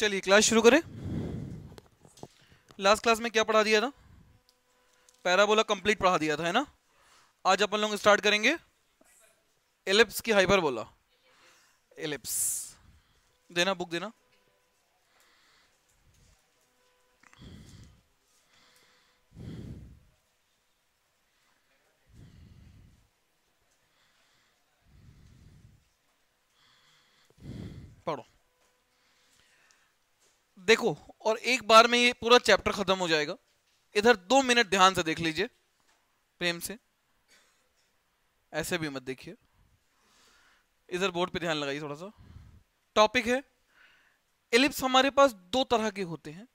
चलिए क्लास शुरू करें लास्ट क्लास में क्या पढ़ा दिया था पैराबोला कंप्लीट पढ़ा दिया था है ना आज अपन लोग स्टार्ट करेंगे एलिप्स की हाइपरबोला एलिप्स देना बुक देना पढ़ो देखो और एक बार में ये पूरा चैप्टर खत्म हो जाएगा इधर दो मिनट ध्यान से देख लीजिए प्रेम से ऐसे भी मत देखिए इधर बोर्ड पे ध्यान लगाइए थोड़ा सा टॉपिक है एलिप्स हमारे पास दो तरह के होते हैं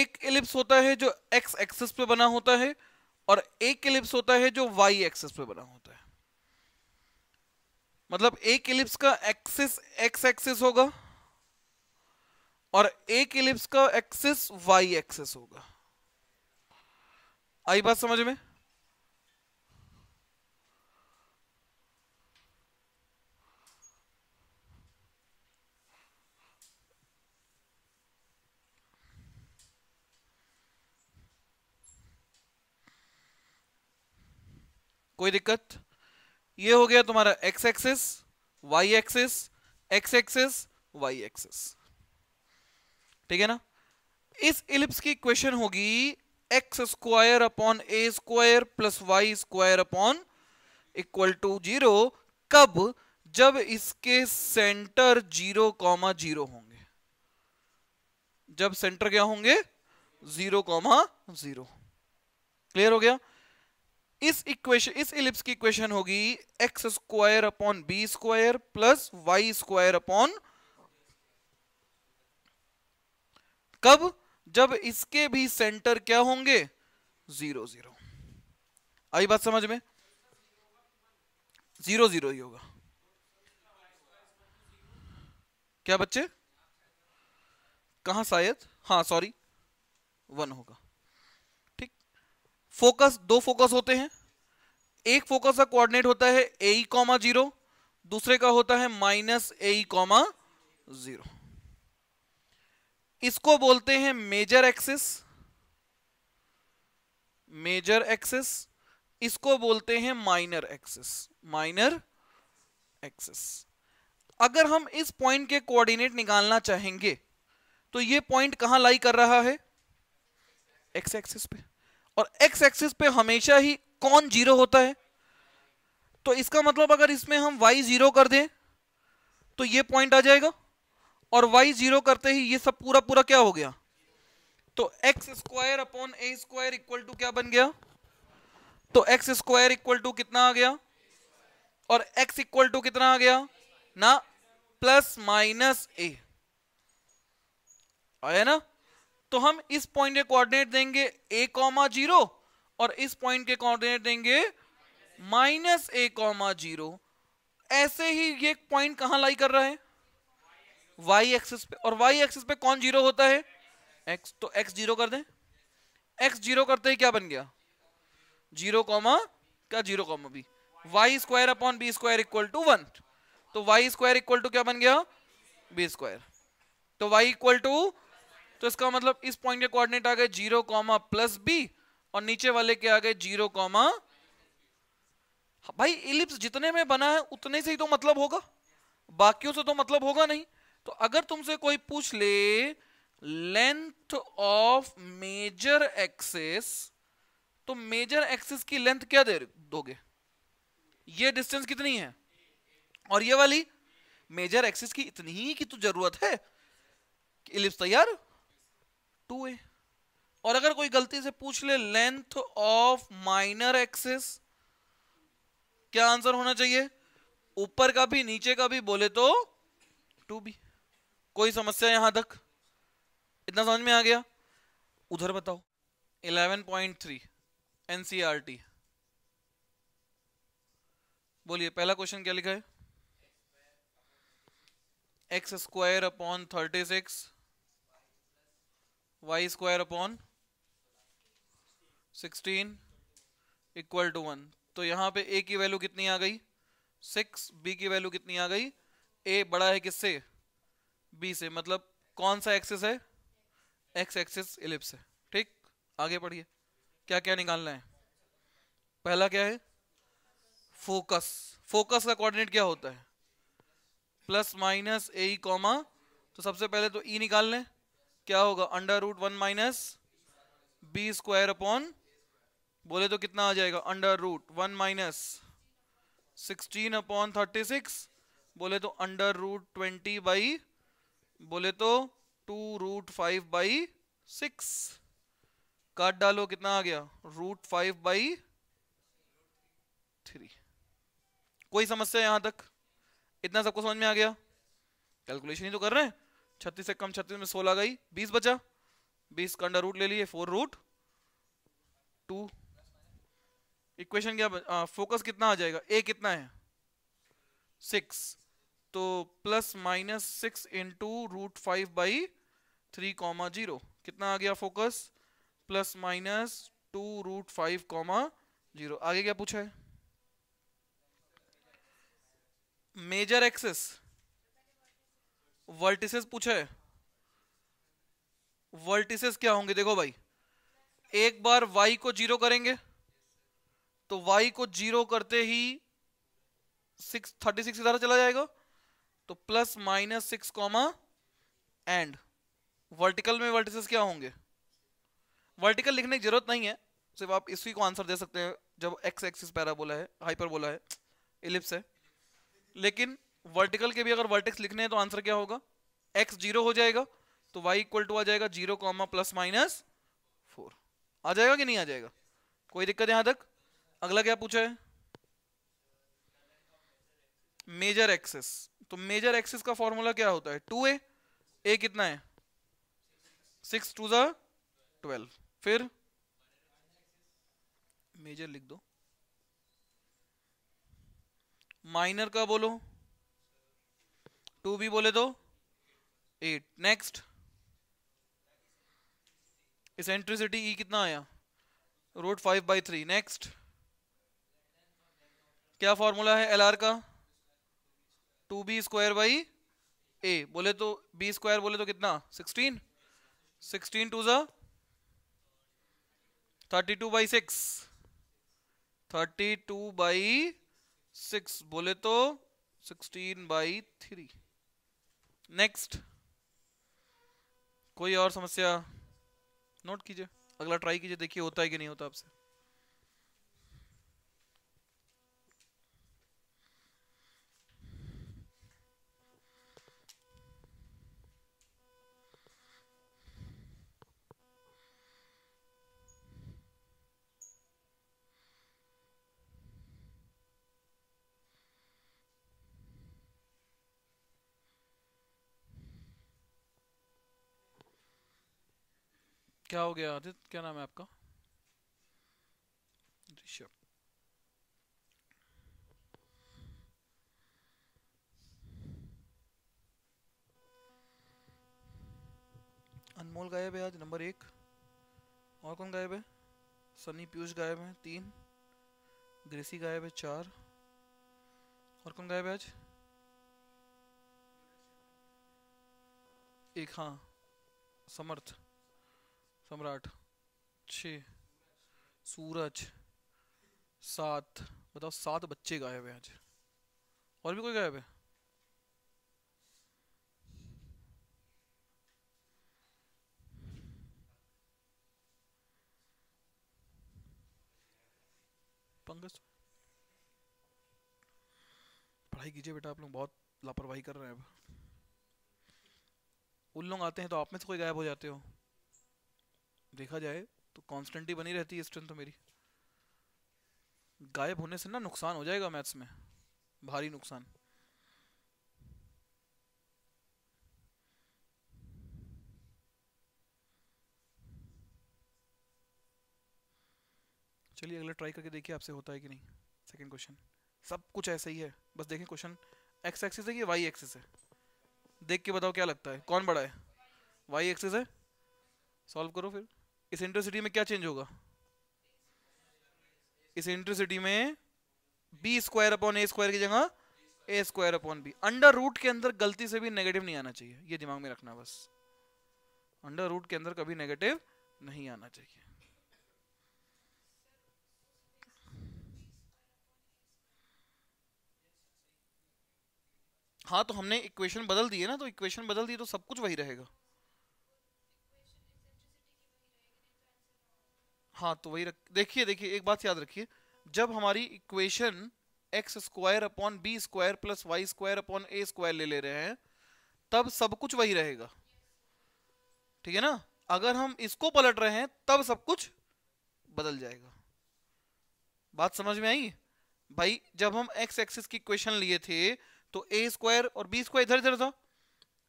एक एलिप्स होता है जो एक्स एक्सेस पे बना होता है और एक एलिप्स होता है जो वाई एक्सेस पे बना होता है मतलब एक एलिप्स का एक्सेस एक्स एक्सेस होगा और एक इलिप्स का एक्सिस वाई एक्सिस होगा आई बात समझ में कोई दिक्कत ये हो गया तुम्हारा x axis y axis x axis y axis ठीक है ना इस इलिप्स की क्वेश्चन होगी x square upon a square plus y square upon equal to zero कब जब इसके सेंटर जीरो कॉमा जीरो होंगे जब सेंटर क्या होंगे जीरो कॉमा जीरो क्लियर हो गया इस इक्वेशन इस इलिप्स की इक्वेशन होगी x square upon b square plus y square upon कब जब इसके भी सेंटर क्या होंगे जीरो जीरो आई बात समझ में जीरो जीरो ही होगा क्या बच्चे कहा शायद हाँ सॉरी वन होगा ठीक फोकस दो फोकस होते हैं एक फोकस का कोऑर्डिनेट होता है ए कॉमा जीरो दूसरे का होता है माइनस ए कॉमा जीरो इसको बोलते हैं मेजर एक्सिस मेजर एक्सिस इसको बोलते हैं माइनर एक्सिस माइनर एक्सिस अगर हम इस पॉइंट के कोऑर्डिनेट निकालना चाहेंगे तो ये पॉइंट कहां लाई कर रहा है एक्स एक्सिस पे और एक्स एक्सिस पे हमेशा ही कौन जीरो होता है तो इसका मतलब अगर इसमें हम वाई जीरो कर दें तो ये पॉइंट आ जाएगा और y जीरो करते ही ये सब पूरा पूरा क्या हो गया तो x square upon a square equal to क्या बन गया तो एक्स स्क्वायर इक्वल टू कितना आ गया और एक्स इक्वल टू कितना आ गया ना प्लस माइनस ए आया ना तो हम इस पॉइंट के कोऑर्डिनेट देंगे ए कॉमा जीरो और इस पॉइंट के कोऑर्डिनेट देंगे माइनस ए कॉमा जीरो ऐसे ही ये पॉइंट कहां लाई कर रहा है वाई एक्सिस पे और वाई एक्सिस पे कौन जीरो होता है एक्स तो एक्स जीरो कर दें एक्स जीरो करते ही क्या बन गया जीरो कॉमा क्या zero comma b y square upon b square equal to one तो वाई स्क्वायर इक्वल टू क्या बन गया बी स्क्वायर तो वाई इक्वल टू तो इसका मतलब इस पॉइंट के कोऑर्डिनेट आ गए जीरो कॉमा प्लस बी और नीचे वाले के आ गए जीरो कॉमा भाई इलिप्स जितने में बना है उतने से ही तो मतलब होगा बाकियों से तो मतलब होगा नहीं तो अगर तुमसे कोई पूछ ले लेंथ ऑफ मेजर एक्सिस तो मेजर एक्सिस की लेंथ क्या दे दोगे ये डिस्टेंस कितनी है और ये वाली मेजर एक्सिस की इतनी ही की तो जरूरत है इलिप्स तैयार टू ए और अगर कोई गलती से पूछ ले लेंथ ऑफ माइनर एक्सिस क्या आंसर होना चाहिए ऊपर का भी नीचे का भी बोले तो टू बी कोई समस्या यहां तक इतना समझ में आ गया उधर बताओ 11.3 एनसीआरटी e बोलिए पहला क्वेश्चन क्या लिखा है x square upon thirty six y square upon sixteen equal to one तो यहां पे ए की वैल्यू कितनी आ गई सिक्स बी की वैल्यू कितनी आ गई ए बड़ा है किससे बी से मतलब कौन सा एक्सेस है एक्स एक्सेस इलिप्स है ठीक आगे पढ़िए क्या क्या निकालना है पहला क्या है फोकस फोकस का कोऑर्डिनेट क्या होता है प्लस माइनस ए कॉमा तो सबसे पहले तो ई e निकाल लें क्या होगा under root one minus b square upon बोले तो कितना आ जाएगा under root one minus sixteen upon thirty six बोले तो अंडर रूट ट्वेंटी बाई बोले तो two root five by six काट डालो कितना आ गया रूट फाइव बाई थ्री कोई समस्या यहां तक इतना सबको समझ में आ गया कैलकुलेशन ही तो कर रहे हैं छत्तीस से कम छत्तीस में सोलह गई बीस बचा बीस का अंडर रूट ले लिए फोर रूट टू इक्वेशन क्या फोकस कितना आ जाएगा ए कितना है सिक्स तो plus minus six into root five by three comma zero कितना आ गया focus plus minus two root five comma zero आगे क्या पूछा है मेजर एक्सेस वर्टिसेस पूछा है वर्टिसेस क्या होंगे देखो भाई एक बार वाई को जीरो करेंगे तो वाई को जीरो करते ही सिक्स थर्टी सिक्स इधर चला जाएगा तो plus minus six comma and vertical में वर्टिसेस क्या होंगे वर्टिकल लिखने की जरूरत नहीं है सिर्फ आप इसी को आंसर दे सकते हैं जब एक्स एक्सिस पैराबोला है हाइपरबोला है इलिप्स है लेकिन वर्टिकल के भी अगर वर्टिक्स लिखने हैं तो आंसर क्या होगा एक्स जीरो हो जाएगा तो वाई इक्वल टू आ जाएगा zero comma plus minus four आ जाएगा कि नहीं आ जाएगा कोई दिक्कत यहां तक अगला क्या पूछा है मेजर एक्सेस तो मेजर एक्सिस का फॉर्मूला क्या होता है टू ए ए कितना है सिक्स टू ज ट्वेल्व फिर मेजर लिख दो माइनर का बोलो टू भी बोले तो एट नेक्स्ट इसेंट्रिसिटी ई कितना आया root five by three next क्या फॉर्मूला है एल आर का two b square by a बोले तो बी स्क्वायर बोले तो कितना सिक्सटीन सिक्सटीन टू ज़ा thirty two by six thirty two by six बोले तो सिक्सटीन बाई थ्री नेक्स्ट कोई और समस्या नोट कीजिए अगला ट्राई कीजिए देखिए होता है कि नहीं होता आपसे क्या हो गया आदित्य क्या नाम है आपका ऋषभ अनमोल गायब है आज नंबर एक और कौन गायब है सनी पीयूष गायब है तीन ग्रेसी गायब है चार और कौन गायब है आज एक हाँ समर्थ सम्राट छ सूरज सात बताओ सात बच्चे गायब हुए आज और भी कोई गायब है पंकज पढ़ाई कीजिए बेटा आप लोग बहुत लापरवाही कर रहे हैं अब उन लोग आते हैं तो आप में से कोई गायब हो जाते हो देखा जाए तो कॉन्स्टेंटली ही बनी रहती है स्ट्रेंथ तो मेरी गायब होने से ना नुकसान हो जाएगा मैथ्स में भारी नुकसान चलिए अगला ट्राई करके देखिए आपसे होता है कि नहीं सेकंड क्वेश्चन सब कुछ ऐसा ही है बस देखें क्वेश्चन एक्स एक्सिस है कि वाई एक्सिस है देख के बताओ क्या लगता है कौन बड़ा है वाई एक्सिस है सॉल्व करो फिर इस इंटरसिटी में क्या चेंज होगा इस इंटरसिटी में b square upon a square की जगह a square upon b under root के अंदर गलती से भी नेगेटिव नहीं आना चाहिए ये दिमाग में रखना बस अंडर रूट के अंदर कभी नेगेटिव नहीं आना चाहिए हाँ तो हमने इक्वेशन बदल दी है ना तो इक्वेशन बदल दी तो सब कुछ वही रहेगा हाँ तो वही रख देखिए देखिए एक बात याद रखिए जब हमारी equation x square upon b square plus y square upon a square ले ले रहे हैं तब सब कुछ वही रहेगा ठीक है ना अगर हम इसको पलट रहे हैं तब सब कुछ बदल जाएगा बात समझ में आई भाई जब हम एक्स एक्सिस की इक्वेशन लिए थे तो ए स्क्वायर और बी स्क्वायर इधर इधर था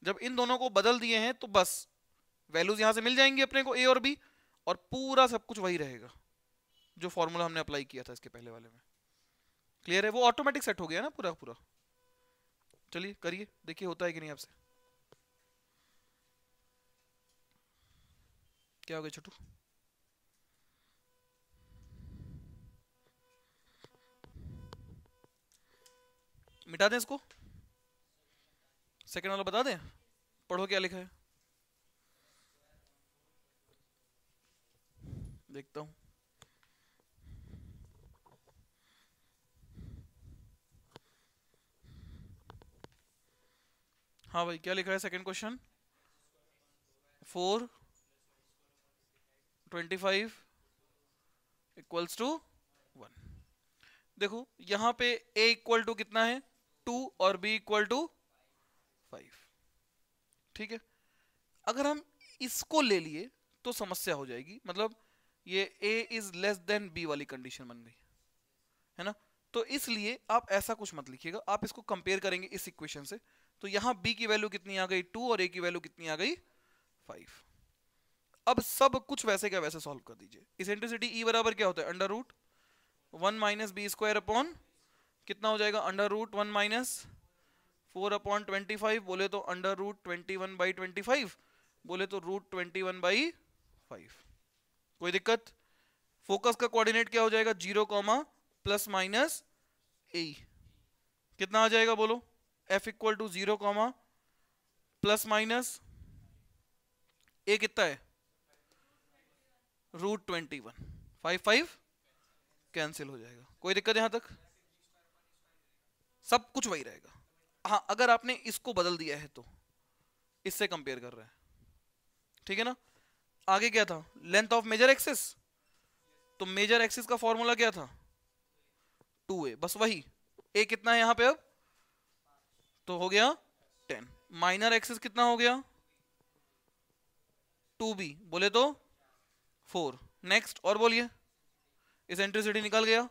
जब इन दोनों को बदल दिए हैं तो बस वैल्यूज यहां से मिल जाएंगी अपने को ए और बी और पूरा सब कुछ वही रहेगा जो फॉर्मूला हमने अप्लाई किया था इसके पहले वाले में क्लियर है वो ऑटोमेटिक सेट हो गया ना पूरा पूरा चलिए करिए देखिए होता है कि नहीं आपसे क्या हो गया छोटू मिटा दें इसको सेकेंड वाला बता दें पढ़ो क्या लिखा है देखता हूँ हाँ भाई क्या लिखा है second question four twenty five equals to one देखो यहां पे ए इक्वल टू कितना है टू और बी इक्वल टू फाइव ठीक है अगर हम इसको ले लिए तो समस्या हो जाएगी मतलब ये a is less than b वाली कंडीशन बन गई है ना तो इसलिए आप ऐसा कुछ मत लिखिएगा आप इसको कंपेयर करेंगे इस इक्वेशन से तो यहाँ बी की वैल्यू कितनी आ गई टू और ए की वैल्यू कितनी आ गई फाइव अब सब कुछ वैसे क्या वैसे सॉल्व कर दीजिए इसेंट्रिसिटी ई e बराबर क्या होता है under root one minus b square upon कितना हो जाएगा under root one minus four upon twenty five बोले तो under root twenty one by twenty five बोले तो root twenty one by five कोई दिक्कत फोकस का कोऑर्डिनेट क्या हो जाएगा zero comma plus minus a कितना आ जाएगा बोलो f equal to zero comma plus minus a कितना है root twenty one five five cancel हो जाएगा कोई दिक्कत यहां तक सब कुछ वही रहेगा हाँ अगर आपने इसको बदल दिया है तो इससे कंपेयर कर रहे हैं ठीक है ना आगे क्या था लेंथ ऑफ मेजर एक्सिस तो मेजर एक्सिस का फॉर्मूला क्या था टू ए बस वही ए कितना है यहां पे अब तो हो गया टेन माइनर एक्सिस कितना हो गया टू बी बोले तो फोर नेक्स्ट और बोलिए एंट्रीसिटी निकल गया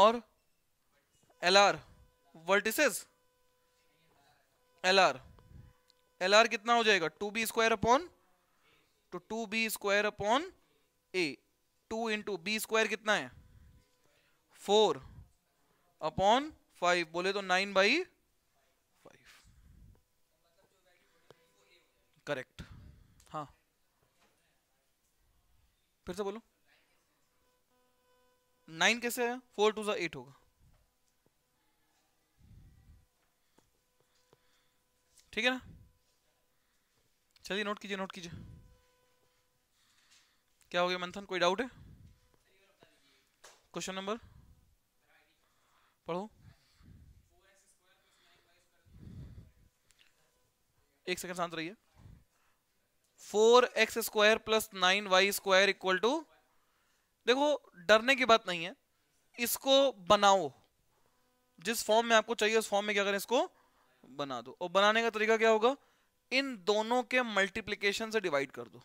और L R vertices L R L R कितना हो जाएगा टू बी स्क्वायर अपॉन तो two b square upon a two into b square कितना है फोर अपॉन फाइव बोले तो नाइन बाई फाइव करेक्ट हाँ फिर से बोलो नाइन कैसे है फोर टू सा एट होगा ठीक है ना चलिए नोट कीजिए नोट कीजिए क्या हो गया मंथन कोई डाउट है क्वेश्चन नंबर पढ़ो एक सेकंड शांत रहिए four x square plus nine y square equal to देखो डरने की बात नहीं है इसको बनाओ जिस फॉर्म में आपको चाहिए उस फॉर्म में क्या करें इसको बना दो और बनाने का तरीका क्या होगा इन दोनों के मल्टीप्लीकेशन से डिवाइड कर दो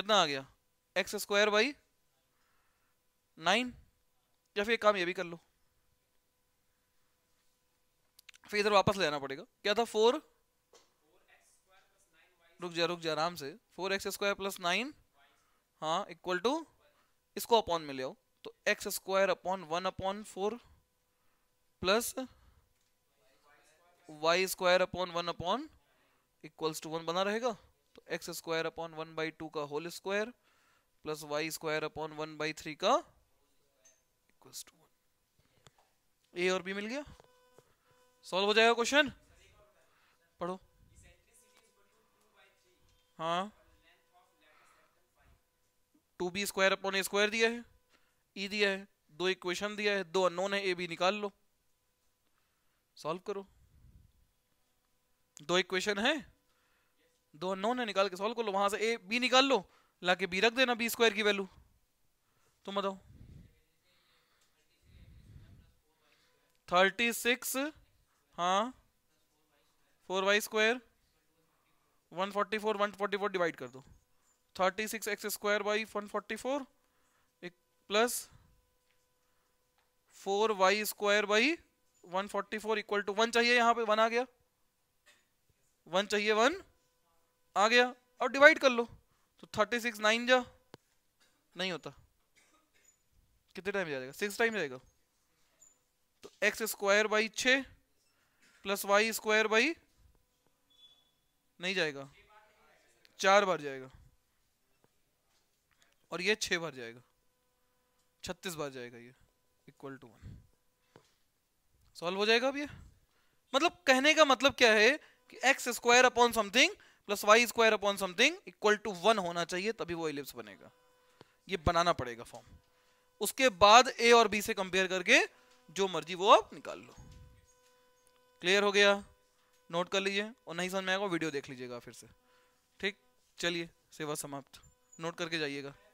कितना आ गया एक्स स्क्वायर बाई नाइन या फिर एक काम ये भी कर लो फिर इधर वापस ले आना पड़ेगा क्या था फोर रुक जा रुक जा आराम से four x square plus nine हाँ इक्वल टू इसको अपॉन में ले आओ तो x square upon one upon four plus y square upon one upon equals to one बना रहेगा x square upon one by two का whole square plus y square upon one by three का a और B मिल गया solve हो जाएगा question पढ़ो हाँ two b square upon a square दिया है ई e दिया है दो इक्वेशन दिया है दो अनोन है ए बी निकाल लो सॉल्व करो दो इक्वेशन है दोनों ने निकाल के सॉल्व कर लो वहां से ए बी निकाल लो ला के बी रख देना बी स्क्वायर की वैल्यू तुम बताओ थर्टी सिक्स हाँ four y square one forty four one forty four divide कर दो thirty six x square by one forty four plus four y square by one forty four equal to one चाहिए यहाँ पे one आ गया one चाहिए one आ गया और divide कर लो तो थर्टी सिक्स नाइन जा नहीं होता कितने टाइम जाएगा सिक्स टाइम जाएगा तो एक्स स्क्वायर बाई छ प्लस वाई स्क्वायर बाई नहीं जाएगा चार बार जाएगा और ये छह बार जाएगा छत्तीस बार जाएगा ये इक्वल टू वन सॉल्व हो जाएगा अब ये मतलब कहने का मतलब क्या है कि x square upon something plus y square upon something equal to one होना चाहिए तभी वो इलिप्स बनेगा ये बनाना पड़ेगा फॉर्म उसके बाद ए और बी से कंपेयर करके जो मर्जी वो आप निकाल लो क्लियर हो गया नोट कर लीजिए और नहीं समझ में आएगा वीडियो देख लीजिएगा फिर से ठीक चलिए सेवा समाप्त नोट करके जाइएगा